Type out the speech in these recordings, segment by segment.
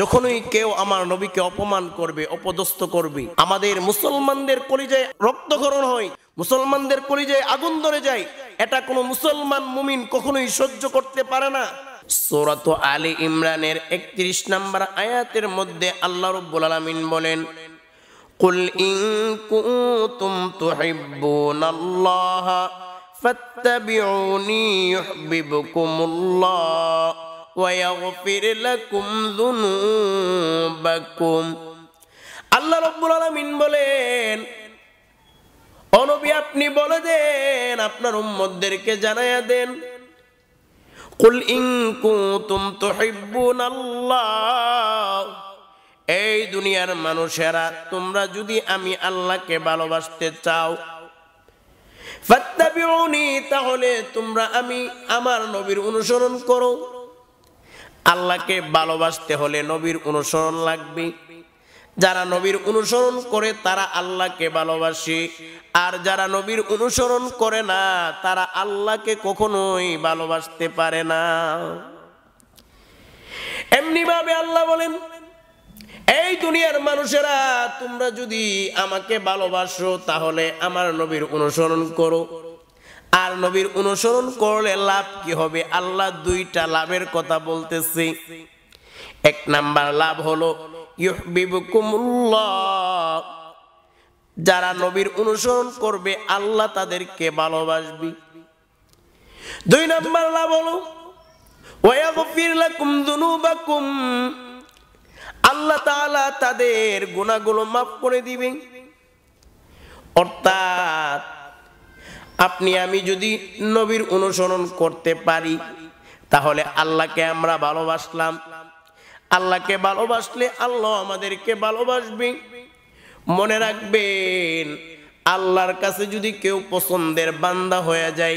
যখনই কেউ আমার নবীকে অপমান করবে অপদস্ত করবে আমাদের মুসলমানদের কলিজায় রক্তকরণ হয় মুসলমানদের কলিজায় আগুন ধরে যায় এটা কোনো মুসলমান মুমিন কখনোই সহ্য করতে পারে না সৌরত আলী ইমরানের একত্রিশ নাম্বার আয়াতের মধ্যে আল্লাহ রব্বুল আলমিন বলেন قل إن كنتم تحبون الله فاتبعوني يحببكم الله ওয়াগফির লাকুম যুনুবাকুম আল্লাহ রব্বুল আলামিন বলেন অনবী আপনি বলে দেন আপনার উম্মতদেরকে জানায়া দেন কুল ইন কুনতুম তুহিব্বুনাল্লাহ এই দুনিয়ার মানুষেরা তোমরা যদি আমি আল্লাহকে ভালোবাসতে চাও ফাত্তাবিউনি তাহলে তোমরা আমি আমার নবীর অনুসরণ করো আল্লাহকে ভালোবাসতে হলে নবীর অনুসরণ লাগবে যারা নবীর অনুসরণ করে তারা আল্লাহকে ভালোবাসে আর যারা নবীর অনুসরণ করে না তারা আল্লাহকে কখনোই ভালোবাসতে পারে না এমনিভাবে আল্লাহ বলেন এই দুনিয়ার মানুষেরা তোমরা যদি আমাকে ভালোবাসো তাহলে আমার নবীর অনুসরণ করো আর নবীর অনুসরণ করলে লাভ কি হবে আল্লাহ দুইটা লাভের কথা বলতেছি এক নাম্বার লাভ হলো যারা নবীর অনুসরণ করবে আল্লাহ তাদেরকে ভালোবাসবি দুই নাম্বার লাভ হলো আল্লাহ তাদের গুণাগুলো মাফ করে দিবে অর্থাৎ আপনি আমি যদি নবীর অনুসরণ করতে পারি তাহলে আল্লাহকে আমরা ভালোবাসলাম আল্লাহকে ভালোবাসলে আল্লাহ আমাদেরকে ভালোবাসবে মনে রাখবেন আল্লাহর কাছে যদি কেউ পছন্দের বান্দা হয়ে যায়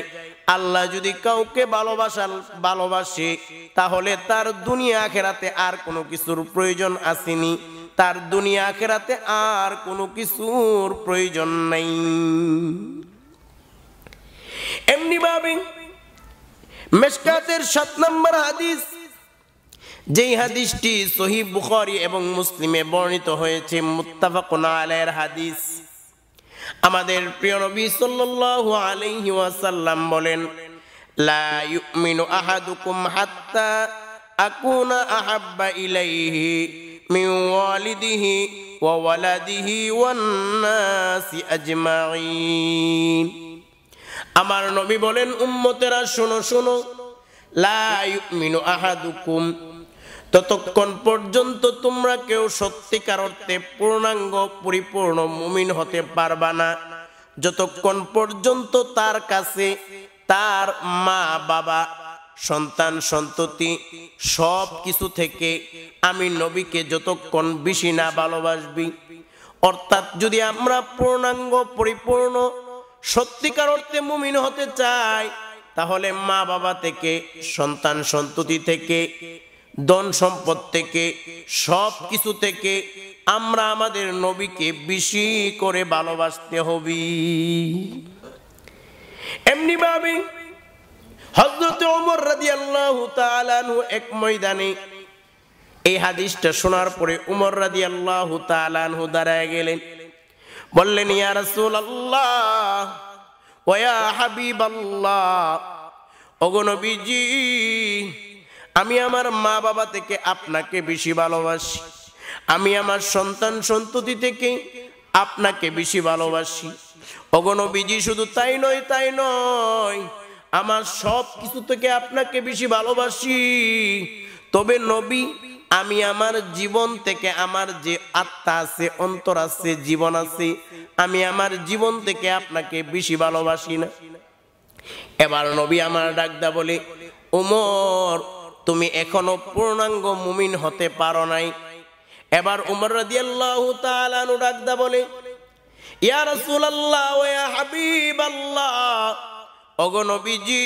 আল্লাহ যদি কাউকে ভালোবাসাল ভালোবাসে তাহলে তার দুনিয়া আখেরাতে আর কোনো কিছুর প্রয়োজন আসেনি তার দুনিয়া আখেরাতে আর কোনো কিছুর প্রয়োজন নাই এমনি এমনিভাবে মেশকাতের সাত নম্বর হাদিস যেই হাদিসটি সহি বুখারি এবং মুসলিমে বর্ণিত হয়েছে মুত্তাফাকুন হাদিস আমাদের প্রিয় নবী সাল্লাল্লাহু আলাইহি ওয়াসাল্লাম বলেন লা ইউমিনু আহাদুকুম হাত্তা আকুনা আহাব্বা ইলাইহি মিন ওয়ালিদিহি ওয়া ওয়ালাদিহি ওয়ান নাসি আজমাইন আমার নবী বলেন উম্মতেরা শোনো শোনো লাইমিনু আহাদুকুম ততক্ষণ পর্যন্ত তোমরা কেউ সত্যিকার অর্থে পূর্ণাঙ্গ পরিপূর্ণ মুমিন হতে পারবা না যতক্ষণ পর্যন্ত তার কাছে তার মা বাবা সন্তান সন্ততি সব কিছু থেকে আমি নবীকে যতক্ষণ বেশি না ভালোবাসবি অর্থাৎ যদি আমরা পূর্ণাঙ্গ পরিপূর্ণ সত্যিকার অর্থে মুমিন হতে চায় তাহলে মা বাবা থেকে সন্তান সন্ততি থেকে ধন সম্পদ থেকে সব কিছু থেকে আমরা আমাদের নবীকে বেশি করে ভালোবাসতে হবি এমনি ভাবে হজরত ওমর রাজি আল্লাহ এক ময়দানে এই হাদিসটা শোনার পরে উমর আল্লাহ তালানহু দাঁড়ায় গেলেন বললেন ইয়া আল্লাহ ওয়া হাবিবাল্লাহ ওগো নবীজি আমি আমার মা বাবা থেকে আপনাকে বেশি ভালোবাসি আমি আমার সন্তান সন্ততি থেকে আপনাকে বেশি ভালোবাসি নবীজি শুধু তাই নয় তাই নয় আমার সব কিছু থেকে আপনাকে বেশি ভালোবাসি তবে নবী আমি আমার জীবন থেকে আমার যে আত্মা আছে অন্তর আছে জীবন আছে আমি আমার জীবন থেকে আপনাকে বেশি ভালোবাসি না এবার নবী আমার ডাকদা বলে উমর তুমি এখনো পূর্ণাঙ্গ মুমিন হতে পারো নাই এবার উমর রাদিয়াল্লাহু তাআলা নু ডাকদা বলে ইয়া রাসূলুল্লাহ ওয়া হাবিবাল্লাহ ওগো নবীজি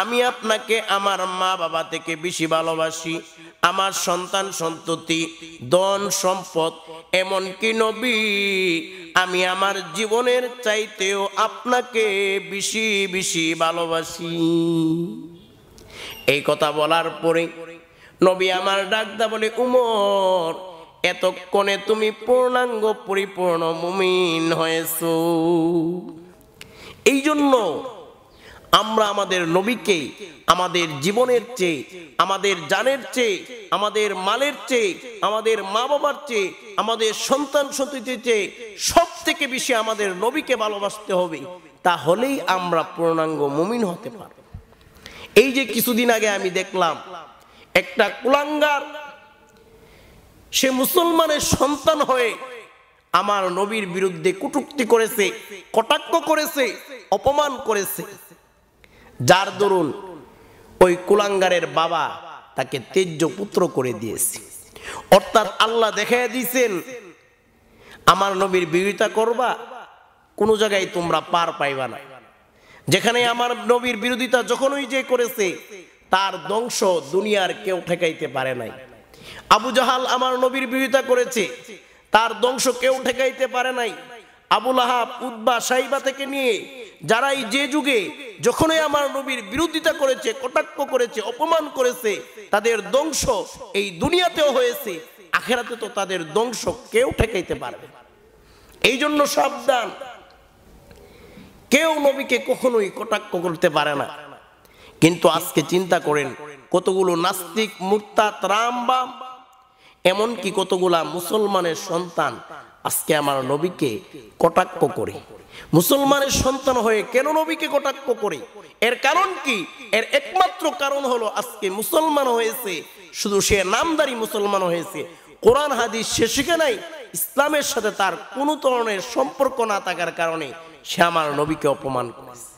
আমি আপনাকে আমার মা বাবা থেকে বেশি ভালোবাসি আমার সন্তান সন্ততি ধন সম্পদ এমনকি নবী আমি আমার জীবনের চাইতেও আপনাকে বেশি বেশি ভালোবাসি এই কথা বলার পরে নবী আমার ডাকদা বলে উমর এতক্ষণে তুমি পূর্ণাঙ্গ পরিপূর্ণ মুমিন হয়েছ এই জন্য আমরা আমাদের নবীকে আমাদের জীবনের চেয়ে আমাদের জানের চেয়ে আমাদের মালের চেয়ে আমাদের মা বাবার চেয়ে আমাদের সন্তান সন্ততির চেয়ে সব থেকে বেশি আমাদের নবীকে ভালোবাসতে হবে তাহলেই আমরা পূর্ণাঙ্গ মুমিন হতে পারব এই যে কিছুদিন আগে আমি দেখলাম একটা কুলাঙ্গার সে মুসলমানের সন্তান হয়ে আমার নবীর বিরুদ্ধে কুটুক্তি করেছে কটাক্ষ করেছে অপমান করেছে যার দরুন ওই কুলাঙ্গারের বাবা তাকে তেজ্য পুত্র করে দিয়েছে অর্থাৎ আল্লাহ দেখাই দিয়েছেন আমার নবীর বিরোধিতা করবা কোনো জায়গায় তোমরা পার পাইবা না যেখানে আমার নবীর বিরোধিতা যখনই যে করেছে তার দংশ দুনিয়ার কেউ ঠেকাইতে পারে নাই আবু জাহাল আমার নবীর বিরোধিতা করেছে তার দংশ কেউ ঠেকাইতে পারে নাই আবুল আহাব উদ্বা সাইবা থেকে নিয়ে যারা এই যে যুগে যখনই আমার নবীর বিরোধিতা করেছে কটাক্ষ করেছে অপমান করেছে তাদের দংশ এই দুনিয়াতেও হয়েছে আখেরাতে তো তাদের দংশ কেউ ঠেকাইতে পারবে এই জন্য সাবধান কেউ নবীকে কখনোই কটাক্ষ করতে পারে না কিন্তু আজকে চিন্তা করেন কতগুলো নাস্তিক মুরতাত রাম বাম এমনকি কতগুলা মুসলমানের সন্তান আজকে আমার নবীকে কটাক্ষ করে মুসলমানের সন্তান হয়ে কেন নবীকে কটাক্ষ করে এর কারণ কি এর একমাত্র কারণ হলো আজকে মুসলমান হয়েছে শুধু সে নামদারি মুসলমান হয়েছে কোরআন হাদিস সে শিখে নাই ইসলামের সাথে তার কোনো ধরনের সম্পর্ক না থাকার কারণে সে আমার নবীকে অপমান করেছে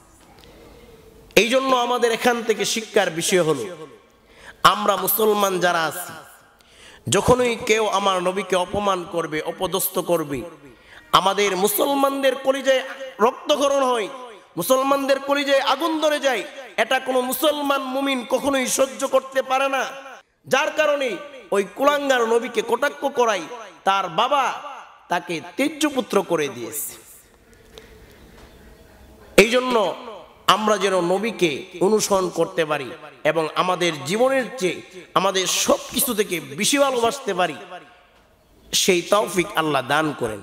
এই জন্য আমাদের এখান থেকে শিক্ষার বিষয় হলো আমরা মুসলমান যারা আছি যখনই কেউ আমার নবীকে অপমান করবে অপদস্থ করবে আমাদের মুসলমানদের কলিজায় রক্তকরণ হয় মুসলমানদের কলিজায় আগুন ধরে যায় এটা কোনো মুসলমান মুমিন কখনোই সহ্য করতে পারে না যার কারণে ওই কুলাঙ্গার নবীকে কটাক্ষ করাই তার বাবা তাকে তেজ্যপুত্র করে দিয়েছে এই জন্য আমরা যেন নবীকে অনুসরণ করতে পারি এবং আমাদের জীবনের চেয়ে আমাদের সব কিছু থেকে বেশি ভালোবাসতে পারি সেই তৌফিক আল্লাহ দান করেন